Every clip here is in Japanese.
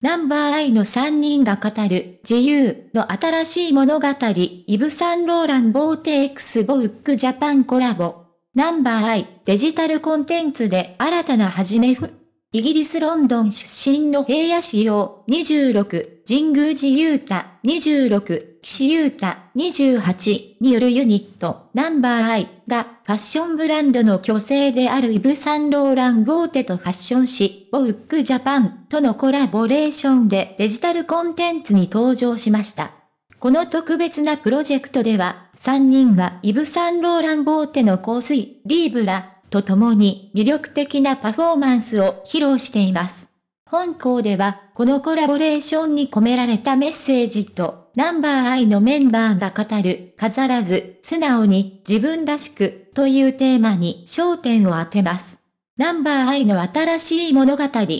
ナンバーアイの3人が語る自由の新しい物語、イブ・サンローラン・ボーテ・エクス・ボウック・ジャパンコラボ。ナンバーアイ、デジタルコンテンツで新たな始めふ。イギリス・ロンドン出身の平野市様26、神宮寺勇太26、岸優太28によるユニットナンバーアイがファッションブランドの巨星であるイブ・サンローラン・ボーテとファッション誌ボウック・ジャパンとのコラボレーションでデジタルコンテンツに登場しました。この特別なプロジェクトでは3人はイブ・サンローラン・ボーテの香水リーブラと共に魅力的なパフォーマンスを披露しています。本校ではこのコラボレーションに込められたメッセージとナンバーアイのメンバーが語る、飾らず、素直に、自分らしく、というテーマに焦点を当てます。ナンバーアイの新しい物語。3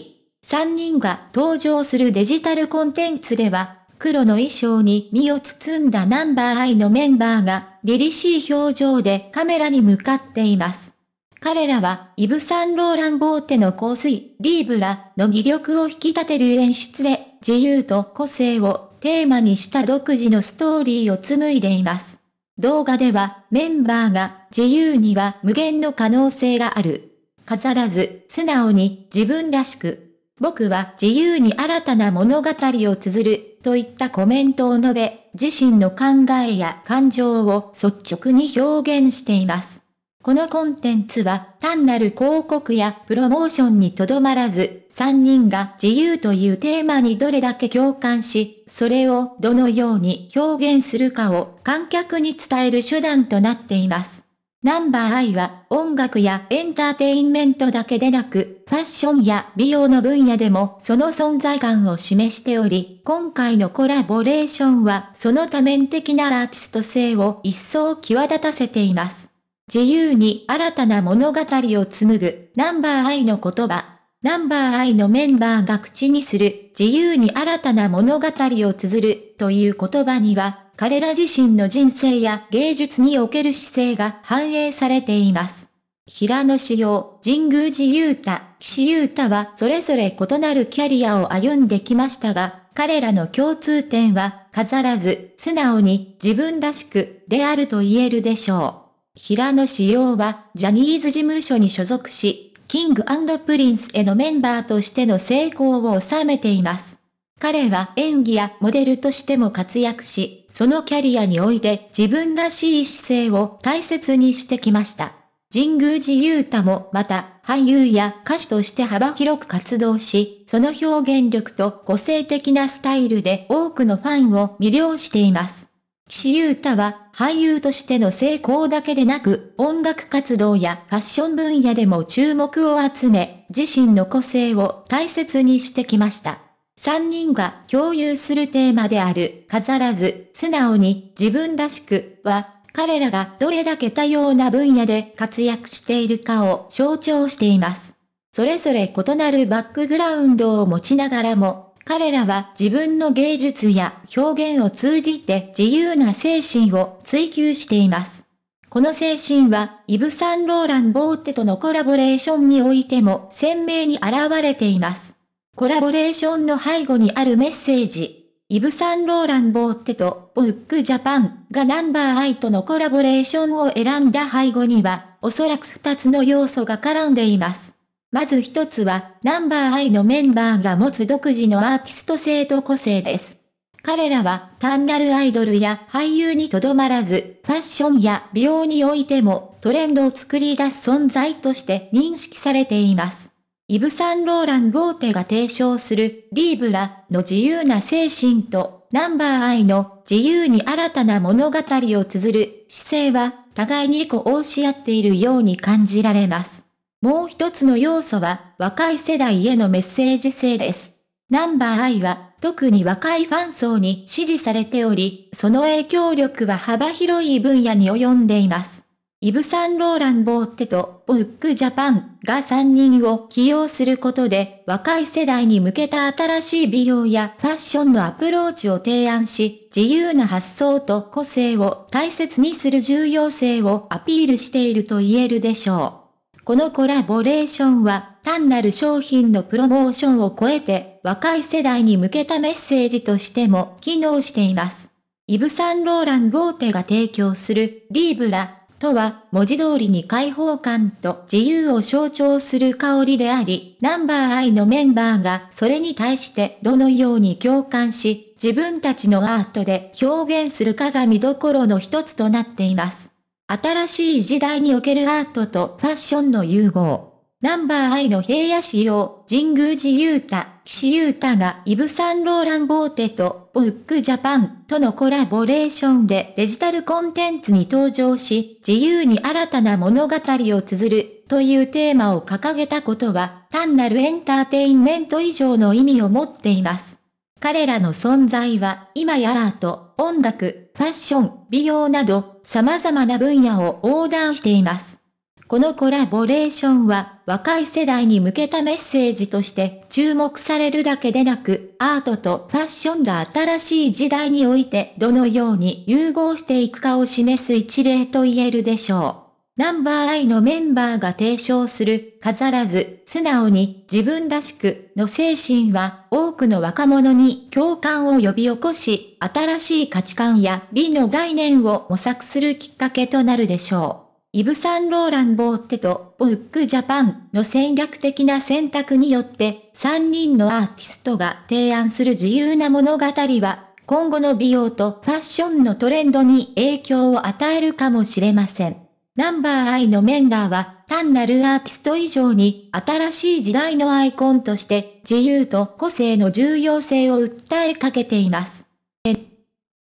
人が登場するデジタルコンテンツでは、黒の衣装に身を包んだナンバーアイのメンバーが、凛々しい表情でカメラに向かっています。彼らは、イブ・サンローラン・ボーテの香水、リーブラの魅力を引き立てる演出で、自由と個性をテーマにした独自のストーリーを紡いでいます。動画ではメンバーが自由には無限の可能性がある。飾らず、素直に自分らしく。僕は自由に新たな物語を綴る、といったコメントを述べ、自身の考えや感情を率直に表現しています。このコンテンツは単なる広告やプロモーションにとどまらず、3人が自由というテーマにどれだけ共感し、それをどのように表現するかを観客に伝える手段となっています。ナンバー I は音楽やエンターテインメントだけでなく、ファッションや美容の分野でもその存在感を示しており、今回のコラボレーションはその多面的なアーティスト性を一層際立たせています。自由に新たな物語を紡ぐ、ナンバーアイの言葉。ナンバーアイのメンバーが口にする、自由に新たな物語を綴る、という言葉には、彼ら自身の人生や芸術における姿勢が反映されています。平野紫耀、神宮寺雄太、岸優太はそれぞれ異なるキャリアを歩んできましたが、彼らの共通点は、飾らず、素直に、自分らしく、であると言えるでしょう。平野紫耀は、ジャニーズ事務所に所属し、キングプリンスへのメンバーとしての成功を収めています。彼は演技やモデルとしても活躍し、そのキャリアにおいて自分らしい姿勢を大切にしてきました。神宮寺勇太もまた、俳優や歌手として幅広く活動し、その表現力と個性的なスタイルで多くのファンを魅了しています。岸優太は俳優としての成功だけでなく、音楽活動やファッション分野でも注目を集め、自身の個性を大切にしてきました。3人が共有するテーマである、飾らず、素直に、自分らしく、は、彼らがどれだけ多様な分野で活躍しているかを象徴しています。それぞれ異なるバックグラウンドを持ちながらも、彼らは自分の芸術や表現を通じて自由な精神を追求しています。この精神は、イブ・サンローラン・ボーテとのコラボレーションにおいても鮮明に現れています。コラボレーションの背後にあるメッセージ。イブ・サンローラン・ボーテとブック・ジャパンがナンバーアイとのコラボレーションを選んだ背後には、おそらく2つの要素が絡んでいます。まず一つは、ナンバーアイのメンバーが持つ独自のアーティスト性と個性です。彼らは単なるアイドルや俳優にとどまらず、ファッションや美容においてもトレンドを作り出す存在として認識されています。イブ・サンローラン・ボーテが提唱するリーブラの自由な精神とナンバーアイの自由に新たな物語を綴る姿勢は互いに呼応し合っているように感じられます。もう一つの要素は、若い世代へのメッセージ性です。ナンバーアイは、特に若いファン層に支持されており、その影響力は幅広い分野に及んでいます。イブ・サンローラン・ボーテとブック・ジャパンが3人を起用することで若い世代に向けた新しい美容やファッションのアプローチを提案し、自由な発想と個性を大切にする重要性をアピールしていると言えるでしょう。このコラボレーションは単なる商品のプロモーションを超えて若い世代に向けたメッセージとしても機能しています。イブ・サンローラン・ボーテが提供するリーブラとは文字通りに開放感と自由を象徴する香りであり、ナンバーアイのメンバーがそれに対してどのように共感し、自分たちのアートで表現するかが見どころの一つとなっています。新しい時代におけるアートとファッションの融合。ナンバーアイの平野仕様、神宮寺雄太、岸優太がイブ・サンローラン・ボーテとブック・ジャパンとのコラボレーションでデジタルコンテンツに登場し、自由に新たな物語を綴るというテーマを掲げたことは、単なるエンターテインメント以上の意味を持っています。彼らの存在は、今やアート、音楽、ファッション、美容など、様々な分野を横断しています。このコラボレーションは、若い世代に向けたメッセージとして注目されるだけでなく、アートとファッションが新しい時代においてどのように融合していくかを示す一例と言えるでしょう。ナンバーアイのメンバーが提唱する、飾らず、素直に、自分らしく、の精神は、多くの若者に共感を呼び起こし、新しい価値観や美の概念を模索するきっかけとなるでしょう。イブ・サンローラン・ボーテと、ボック・ジャパンの戦略的な選択によって、3人のアーティストが提案する自由な物語は、今後の美容とファッションのトレンドに影響を与えるかもしれません。ナンバーアイのメンバーは単なるアーティスト以上に新しい時代のアイコンとして自由と個性の重要性を訴えかけています。